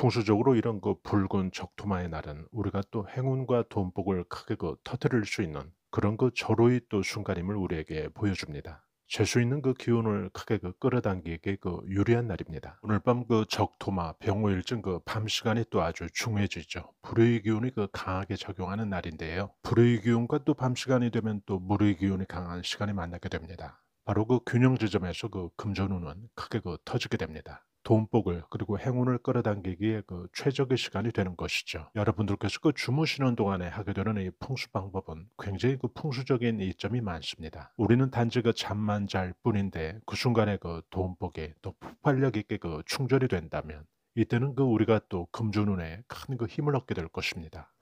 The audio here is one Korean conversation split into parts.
풍수적으로 이런 그 붉은 적토마의 날은 우리가 또 행운과 돈복을 크게 그 터뜨릴 수 있는 그런 그 절호의 또 순간임을 우리에게 보여줍니다. 재수 있는 그 기운을 크게 그 끌어당기게 그 유리한 날입니다. 오늘 밤 그 적토마 병호일증 그밤 시간이 또 아주 중요해지죠. 불의 기운이 그 강하게 작용하는 날인데요. 불의 기운과 또 밤 시간이 되면 또 물의 기운이 강한 시간이 만나게 됩니다. 바로 그 균형 지점에서 그 금전운은 크게 그 터지게 됩니다. 돈복을 그리고 행운을 끌어당기기에 그 최적의 시간이 되는 것이죠. 여러분들께서 그 주무시는 동안에 하게 되는 이 풍수 방법은 굉장히 그 풍수적인 이점이 많습니다. 우리는 단지 그 잠만 잘 뿐인데 그 순간에 그돈복에또 폭발력 있게 그 충전이 된다면 이때는 그 우리가 또 금주눈에 큰 그 힘을 얻게 될 것입니다.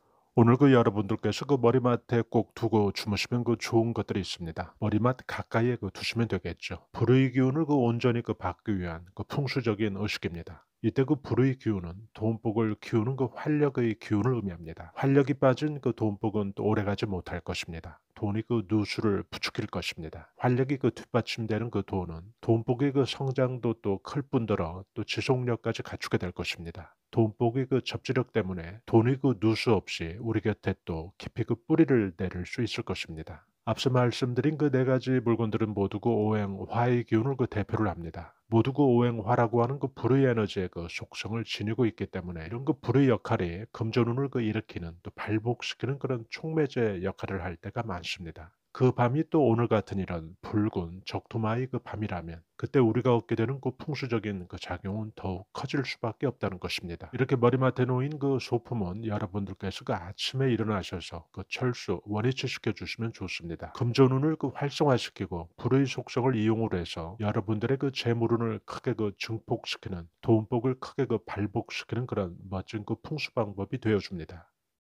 오늘 그 여러분들께서 그 머리맡에 꼭 두고 주무시면 그 좋은 것들이 있습니다. 머리맡 가까이에 그 두시면 되겠죠. 불의 기운을 그 온전히 그 받기 위한 그 풍수적인 의식입니다. 이때 그 불의 기운은 돈복을 키우는 그 활력의 기운을 의미합니다. 활력이 빠진 그 돈복은 또 오래가지 못할 것입니다. 돈이 그 누수를 부추길 것입니다. 활력이 그 뒷받침되는 그 돈은 돈복의 그 성장도 또 클 뿐더러 또 지속력까지 갖추게 될 것입니다. 돈복의 그 접지력 때문에 돈이 그 누수 없이 우리 곁에 또 깊이 그 뿌리를 내릴 수 있을 것입니다. 앞서 말씀드린 그 네 가지 물건들은 모두고 오행화의 기운을 그 대표를 합니다. 모두고 오행화라고 하는 그 불의 에너지의 그 속성을 지니고 있기 때문에 이런 그 불의 역할이 금전운을 그 일으키는 또 발복시키는 그런 촉매제 역할을 할 때가 많습니다. 그 밤이 또 오늘 같은 이런 붉은 적토마의 그 밤이라면 그때 우리가 얻게 되는 그 풍수적인 그 작용은 더욱 커질 수밖에 없다는 것입니다. 이렇게 머리맡에 놓인 그 소품은 여러분들께서 그 아침에 일어나셔서 그 철수 원위치 시켜주시면 좋습니다. 금전운을 그 활성화시키고 불의 속성을 이용으로 해서 여러분들의 그 재물운을 크게 그 증폭시키는 돈복을 크게 그 발복시키는 그런 멋진 그 풍수 방법이 되어줍니다.